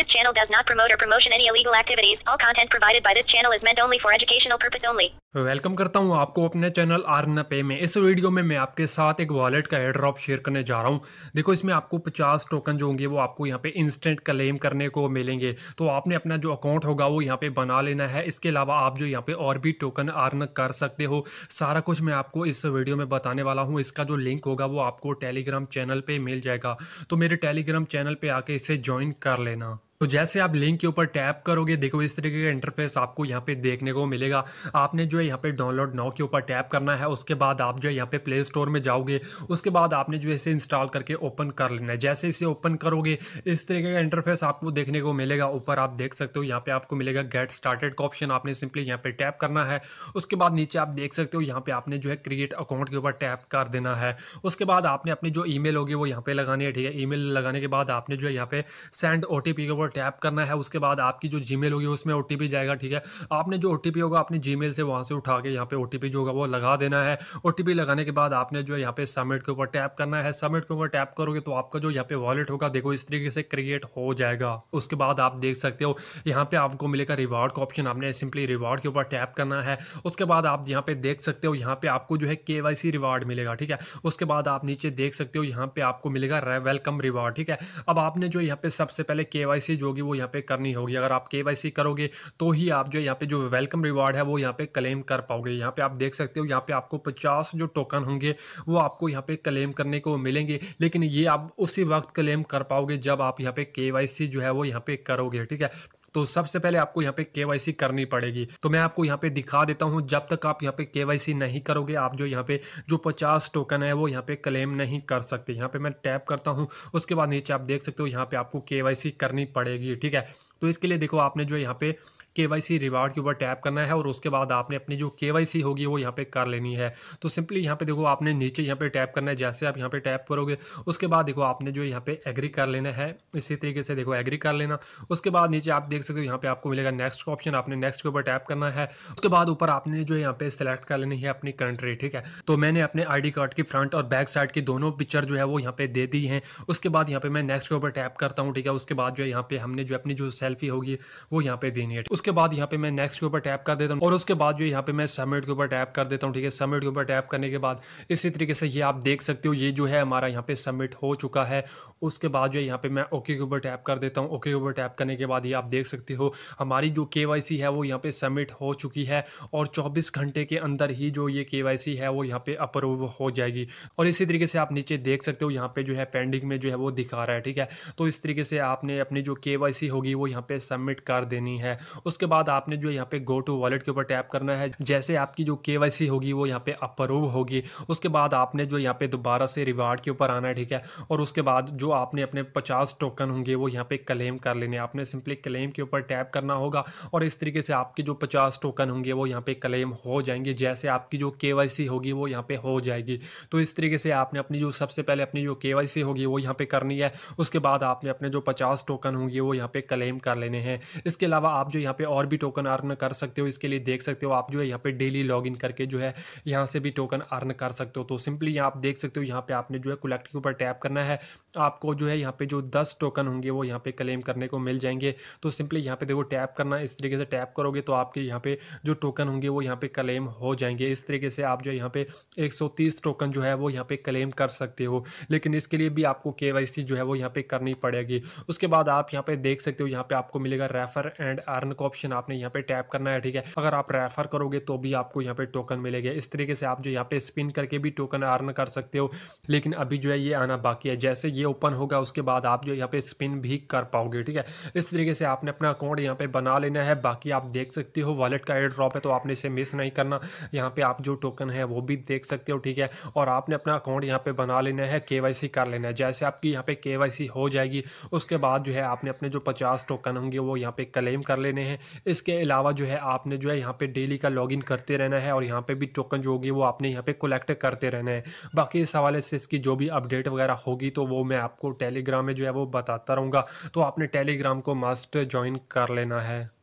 This channel does not promote or promotion any illegal activities. All content provided by this channel is meant only for educational purpose only. Welcome तो करता हूं आपको अपने channel Aarna पे में इस video में मैं आपके साथ एक वॉलेट का एड्रॉप शेयर करने जा रहा हूं देखो इसमें आपको 50 टोकन जो होंगे वो आपको यहां पे इंस्टेंट क्लेम करने को मिलेंगे तो आपने अपना जो अकाउंट होगा वो यहां पे बना लेना है इसके अलावा आप जो यहां पे और भी टोकन अर्न कर सकते हो सारा कुछ मैं आपको इस वीडियो में बताने वाला हूँ इसका जो लिंक होगा वो आपको टेलीग्राम चैनल पर मिल जाएगा तो मेरे टेलीग्राम चैनल पर आके इसे ज्वाइन कर लेना तो जैसे आप लिंक के ऊपर टैप करोगे देखो इस तरीके का इंटरफेस आपको यहाँ पे देखने को मिलेगा आपने जो है यहाँ पे डाउनलोड नाउ के ऊपर टैप करना है उसके बाद आप जो है यहाँ पे प्ले स्टोर में जाओगे उसके बाद आपने जो है इसे इंस्टॉल करके ओपन कर लेना है जैसे इसे ओपन करोगे इस तरीके का इंटरफेस आपको देखने को मिलेगा ऊपर आप देख सकते हो यहाँ पर आपको मिलेगा गेट स्टार्टेड का ऑप्शन आपने सिंपली यहाँ पर टैप करना है उसके बाद नीचे आप देख सकते हो यहाँ पर आपने जो है क्रिएट अकाउंट के ऊपर टैप कर देना है उसके बाद आपने अपनी जो ई होगी वो यहाँ पर लगानी है ठीक है ई लगाने के बाद आपने जो है यहाँ पर सेंड ओ के ऊपर टैप करना है उसके बाद आपकी जो जी होगी उसमें ओ जाएगा ठीक है आपने जो ओ होगा अपने जी से वहाँ से उठा के यहाँ पे ओ जो होगा वो लगा देना है ओ लगाने के बाद आपने जो यहाँ पे सबमिट के ऊपर टैप करना है सबमिट के ऊपर टैप करोगे तो आपका जो यहाँ पे वॉलेट होगा देखो इस तरीके से क्रिएट हो जाएगा उसके बाद आप देख सकते हो यहाँ पे आपको मिलेगा रिवार्ड का ऑप्शन आपने सिंपली रिवार्ड के ऊपर टैप करना है उसके बाद आप यहाँ पे देख सकते हो यहाँ पे आपको जो है के रिवार्ड मिलेगा ठीक है उसके बाद आप नीचे देख सकते हो यहाँ पे आपको मिलेगा वेलकम रिवार्ड ठीक है अब आपने जो यहाँ पे सबसे पहले के चीज़ होगी वो यहाँ पे करनी होगी अगर आप के करोगे तो ही आप जो यहाँ पे जो वेलकम रिवार्ड है वो यहाँ पे क्लेम कर पाओगे यहाँ पे आप देख सकते हो यहाँ पे आपको 50 जो टोकन होंगे वो आपको यहाँ पे क्लेम करने को मिलेंगे लेकिन ये आप उसी वक्त क्लेम कर पाओगे जब आप यहाँ पे के जो है वो यहाँ पे करोगे ठीक है तो सबसे पहले आपको यहाँ पे के करनी पड़ेगी तो मैं आपको यहाँ पे दिखा देता हूँ जब तक आप यहाँ पे के नहीं करोगे आप जो यहाँ पे जो पचास टोकन है वो यहाँ पे क्लेम नहीं कर सकते यहाँ पे मैं टैप करता हूँ उसके बाद नीचे आप देख सकते हो यहाँ पे आपको के करनी पड़ेगी ठीक है तो इसके लिए देखो आपने जो यहाँ पे के वाई सी रिवार्ड के ऊपर टैप करना है और उसके बाद आपने अपनी जो के वाई सी होगी वो यहाँ पे कर लेनी है तो सिंपली यहाँ पे देखो आपने नीचे यहाँ पे टैप करना है जैसे आप यहाँ पे टैप करोगे उसके बाद देखो आपने जो यहाँ पे एग्री कर लेना है इसी तरीके से देखो एग्री कर लेना उसके बाद नीचे आप देख सकते हो यहाँ पे आपको मिलेगा नेक्स्ट का ऑप्शन आपने नेक्स्ट के ऊपर टैप करना है उसके बाद ऊपर आपने जो यहाँ पे सिलेक्ट कर लेनी है अपनी कंट्री ठीक है तो मैंने अपने आई कार्ड की फ्रंट और बैक साइड की दोनों पिक्चर जो है वो यहाँ पे दे दी है उसके बाद यहाँ पे मैं नेक्स्ट के ऊपर टैप करता हूँ ठीक है उसके बाद जो है यहाँ पे हमने जो अपनी जो सेल्फी होगी वो यहाँ पे देनी है उसके उसके बाद यहाँ पे मैं नेक्स्ट के ऊपर टैप कर देता हूँ और उसके बाद जो यहाँ पे मैं सबमिट के ऊपर टैप कर देता हूँ ठीक है सबमिट के ऊपर टैप करने के बाद इसी तरीके से ये आप देख सकते हो ये जो है हमारा यहाँ पे सबमिट हो चुका है उसके बाद जो है यहाँ पे मैं ओके के ऊपर टैप कर देता हूँ ओके के ऊपर टैप करने के बाद ये आप देख सकते हो हमारी जो के है वो यहाँ पे सबमिट हो चुकी है और चौबीस घंटे के अंदर ही जो ये के है वो यहाँ पे अप्रूव हो जाएगी और इसी तरीके से आप नीचे देख सकते हो यहाँ पे जो है पेंडिंग में जो है वो दिखा रहा है ठीक है तो इस तरीके से आपने अपनी जो के होगी वो यहाँ पे सबमिट कर देनी है उसके बाद आपने जो यहाँ पे गो टू वॉलेट के ऊपर टैप करना है जैसे आपकी जो के होगी वो यहाँ पे अप्रूव होगी उसके बाद आपने जो यहाँ पे दोबारा से रिवार्ड के ऊपर आना है ठीक है और उसके बाद जो आपने अपने पचास टोकन होंगे वो यहाँ पे क्लेम कर लेने आपने सिंपली क्लेम के ऊपर टैप करना होगा और इस तरीके से आपके जो पचास टोकन होंगे वो यहाँ पे क्लेम हो जाएंगे जैसे आपकी जो के होगी वो यहाँ पे हो जाएगी तो इस तरीके से आपने अपनी जो सबसे पहले अपनी जो के होगी वो यहाँ पे करनी है उसके बाद आपने अपने जो पचास टोकन होंगे वो यहाँ पे क्लेम कर लेने हैं इसके अलावा आप जो यहाँ पे और भी टोकन अर्न कर सकते हो इसके लिए देख सकते हो आप जो है यहाँ पे डेली लॉगिन करके जो है यहाँ से भी टोकन अर्न कर सकते हो तो सिंपली आप देख सकते हो यहाँ पे आपने जो है कलेक्ट के ऊपर टैप करना है आपको जो है यहाँ पे जो दस टोकन होंगे वो यहाँ पे क्लेम करने को मिल जाएंगे तो सिंपली यहाँ पे देखो टैप करना इस तरीके से टैप करोगे तो आपके यहाँ पे जो टोकन होंगे वो यहाँ पे क्लेम हो जाएंगे इस तरीके से आप जो यहाँ पे तीस टोकन जो है वो यहाँ पे क्लेम कर सकते हो लेकिन इसके लिए भी आपको के जो है वो यहाँ पे करनी पड़ेगी उसके बाद आप यहाँ पे देख सकते हो यहाँ पे आपको मिलेगा रेफर एंड अर्न का ऑप्शन आपने यहाँ पे टैप करना है ठीक है अगर आप रेफर करोगे तो भी आपको यहाँ पे टोकन मिलेगा इस तरीके से आप जो यहाँ पे स्पिन करके भी टोकन अर्न कर सकते हो लेकिन अभी जो है ये आना बाकी है जैसे ये ओपन होगा उसके बाद आप जो यहाँ पे स्पिन भी कर पाओगे ठीक है इस तरीके से आपने अपना अकाउंट यहाँ पे बना लेना है बाकी आप देख सकते हो वॉलेट का एयर ड्रॉप है तो आपने इसे मिस नहीं करना यहाँ पे आप जो टोकन है वो भी देख सकते हो ठीक है और आपने अपना अकाउंट यहाँ पे बना लेना है के कर लेना है जैसे आपकी यहाँ पे के हो जाएगी उसके बाद जो है आपने अपने जो पचास टोकन होंगे वो यहाँ पे क्लेम कर लेने हैं इसके अलावा जो है आपने जो है यहाँ पे डेली का लॉगिन करते रहना है और यहाँ पे भी टोकन जो होगी वो आपने यहाँ पे कलेक्ट करते रहना है बाकी इस हवाले से इसकी जो भी अपडेट वगैरह होगी तो वो मैं आपको टेलीग्राम में जो है वो बताता रहूँगा तो आपने टेलीग्राम को मस्ट ज्वाइन कर लेना है